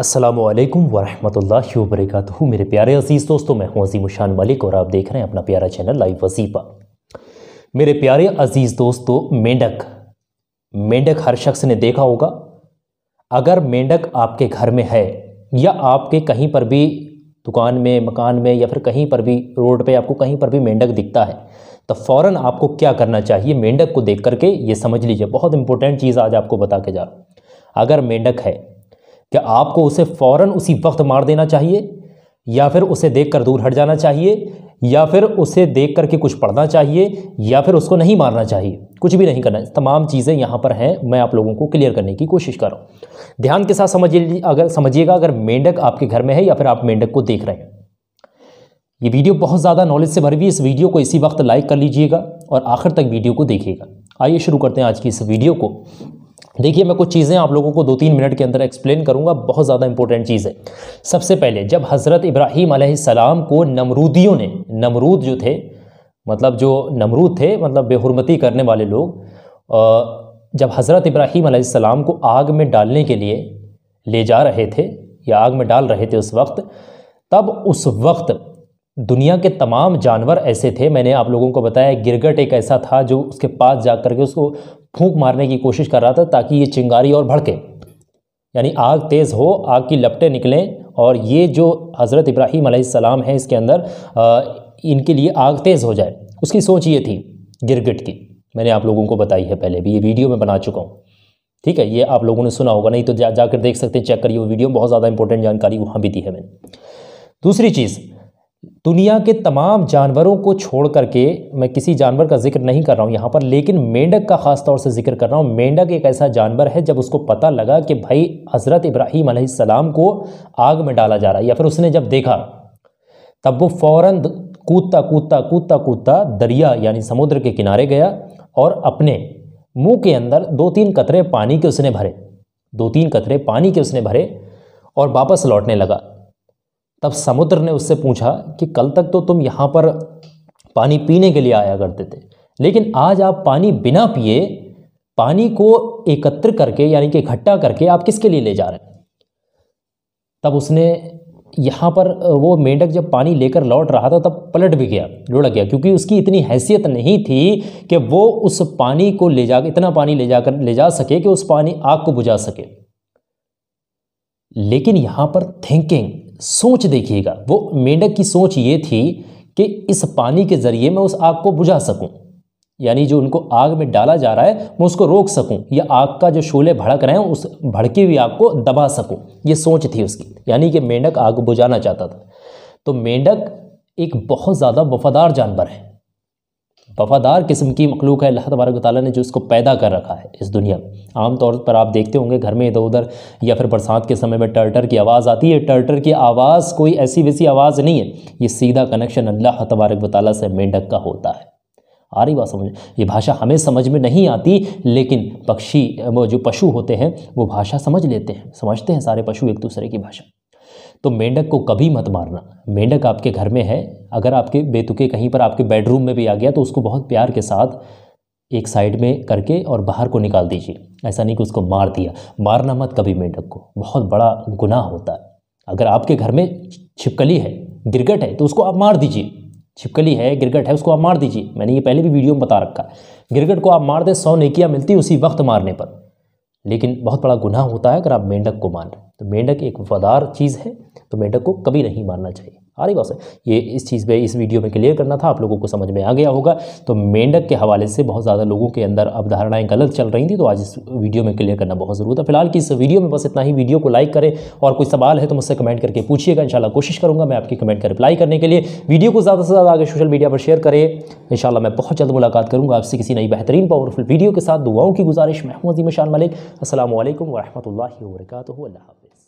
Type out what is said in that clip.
Aslam वरहल work मेरे प्यारे अजीज़ दोस्तों मैं हूँ अजीम शान मलिक और आप देख रहे हैं अपना प्यारा चैनल लाइव वजीफा मेरे प्यारे अजीज़ दोस्तों मेंढक मेंढक हर शख्स ने देखा होगा अगर मेंढक आपके घर में है या आपके कहीं पर भी दुकान में मकान में या फिर कहीं पर भी रोड पे आपको कहीं पर भी मेंढक दिखता है तो फ़ौर आपको क्या करना चाहिए मेंढक को देख करके ये समझ लीजिए बहुत इंपॉर्टेंट चीज़ आज आपको बता के जा रहा अगर मेंढक है क्या आपको उसे फ़ौरन उसी वक्त मार देना चाहिए या फिर उसे देखकर दूर हट जाना चाहिए या फिर उसे देख करके कुछ पढ़ना चाहिए या फिर उसको नहीं मारना चाहिए कुछ भी नहीं करना तमाम चीज़ें यहाँ पर हैं मैं आप लोगों को क्लियर करने की कोशिश कर रहा हूँ ध्यान के साथ समझिए अगर समझिएगा अगर मेंढक आपके घर में है या फिर आप मेंढक को देख रहे हैं ये वीडियो बहुत ज़्यादा नॉलेज से भरी हुई इस वीडियो को इसी वक्त लाइक कर लीजिएगा और आखिर तक वीडियो को देखिएगा आइए शुरू करते हैं आज की इस वीडियो को देखिए मैं कुछ चीज़ें आप लोगों को दो तीन मिनट के अंदर एक्सप्लेन करूंगा बहुत ज़्यादा इंपॉर्टेंट चीज़ है सबसे पहले जब हज़रत इब्राहीम सलाम को नमरूदियों ने नमरूद जो थे मतलब जो नमरूद थे मतलब बेहरमती करने वाले लोग जब हज़रत इब्राहीम सलाम को आग में डालने के लिए ले जा रहे थे या आग में डाल रहे थे उस वक्त तब उस वक्त दुनिया के तमाम जानवर ऐसे थे मैंने आप लोगों को बताया गिरगट एक ऐसा था जो उसके पास जा कर के उसको फूंक मारने की कोशिश कर रहा था ताकि ये चिंगारी और भड़के यानी आग तेज़ हो आग की लपटें निकलें और ये जो हज़रत इब्राहिम सलाम है इसके अंदर आ, इनके लिए आग तेज़ हो जाए उसकी सोच ये थी गिरगिट की मैंने आप लोगों को बताई है पहले भी ये वीडियो में बना चुका हूँ ठीक है ये आप लोगों ने सुना होगा नहीं तो जा जाकर देख सकते हैं चेक करिए वो वीडियो बहुत ज़्यादा इंपॉर्टेंट जानकारी वहाँ भी दी है मैंने दूसरी चीज़ दुनिया के तमाम जानवरों को छोड़ करके मैं किसी जानवर का जिक्र नहीं कर रहा हूँ यहाँ पर लेकिन मेंढक का ख़ास तौर से जिक्र कर रहा हूँ मेंढक एक ऐसा जानवर है जब उसको पता लगा कि भाई हज़रत इब्राहीम सलाम को आग में डाला जा रहा है या फिर उसने जब देखा तब वो फ़ौर कूदता कूदता कूदता कूदता दरिया यानी समुद्र के किनारे गया और अपने मुँह के अंदर दो तीन कतरे पानी के उसने भरे दो तीन कतरे पानी के उसने भरे और वापस लौटने लगा तब समुद्र ने उससे पूछा कि कल तक तो तुम यहाँ पर पानी पीने के लिए आया करते थे लेकिन आज आप पानी बिना पिए पानी को एकत्र करके यानी कि इकट्ठा करके आप किसके लिए ले जा रहे हैं तब उसने यहाँ पर वो मेंढक जब पानी लेकर लौट रहा था तब पलट भी गया लुढ़क गया क्योंकि उसकी इतनी हैसियत नहीं थी कि वो उस पानी को ले जा इतना पानी ले जाकर ले जा सके कि उस पानी आग को बुझा सके लेकिन यहाँ पर थिंकिंग सोच देखिएगा वो मेंढक की सोच ये थी कि इस पानी के ज़रिए मैं उस आग को बुझा सकूं यानी जो उनको आग में डाला जा रहा है मैं उसको रोक सकूं या आग का जो शोले भड़क रहे हैं उस भड़की हुई आग को दबा सकूं ये सोच थी उसकी यानी कि मेंढक आग बुझाना चाहता था तो मेंढक एक बहुत ज़्यादा वफादार जानवर है वफ़ादार किस्म की मखलूक है अल्लाह तबारक ताली ने जो इसको पैदा कर रखा है इस दुनिया में आम तौर पर आप देखते होंगे घर में इधर उधर या फिर बरसात के समय में टर्टर की आवाज़ आती है टर्टर की आवाज़ कोई ऐसी वैसी आवाज़ नहीं है ये सीधा कनेक्शन अल्लाह तबारक ताली से मेंढक का होता है आ रही बात समझ ये भाषा हमें समझ में नहीं आती लेकिन पक्षी वो जो पशु होते हैं वो भाषा समझ लेते हैं समझते हैं सारे पशु एक दूसरे की भाषा तो मेंढक को कभी मत मारना मेंढक आपके घर में है अगर आपके बेतुके कहीं पर आपके बेडरूम में भी आ गया तो उसको बहुत प्यार के साथ एक साइड में करके और बाहर को निकाल दीजिए ऐसा नहीं कि उसको मार दिया मारना मत कभी मेंढक को बहुत बड़ा गुनाह होता है अगर आपके घर में छिपकली है गिरगट है तो उसको आप मार दीजिए छिपकली है गिरगट है उसको आप मार दीजिए मैंने ये पहले भी वीडियो में बता रखा है गिरगट को आप मार दें सौ नेकियाँ मिलती उसी वक्त मारने पर लेकिन बहुत बड़ा गुनाह होता है अगर आप मेंढक को मान रहे हैं तो मेंढक एक वफादार चीज़ है तो मेंढक को कभी नहीं मानना चाहिए आ रही बात है ये इस चीज़ पे इस वीडियो में क्लियर करना था आप लोगों को समझ में आ गया होगा तो मेंढक के हवाले से बहुत ज़्यादा लोगों के अंदर अवधारणाएं गलत चल रही थी तो आज इस वीडियो में क्लियर करना बहुत ज़रूरत है फिलहाल की इस वीडियो में बस इतना ही वीडियो को लाइक करें और कोई सवाल है तो मुझसे कमेंट करके पूछिएगा इंशाल्लाह कोशिश करूँगा मैं आपकी कमेंट का रिप्लाई करने के लिए वीडियो को ज़्यादा से ज़्यादा आगे सोशल मीडिया पर शेयर करें इन मैं बहुत जल्द मुलाकात करूँगा आपसे किसी नई बेहतरीन पावरफुल वीडियो के साथ दुआओं की गुजारिश महमूदी मशान मलिक असल वरहमल वर्क हाफ़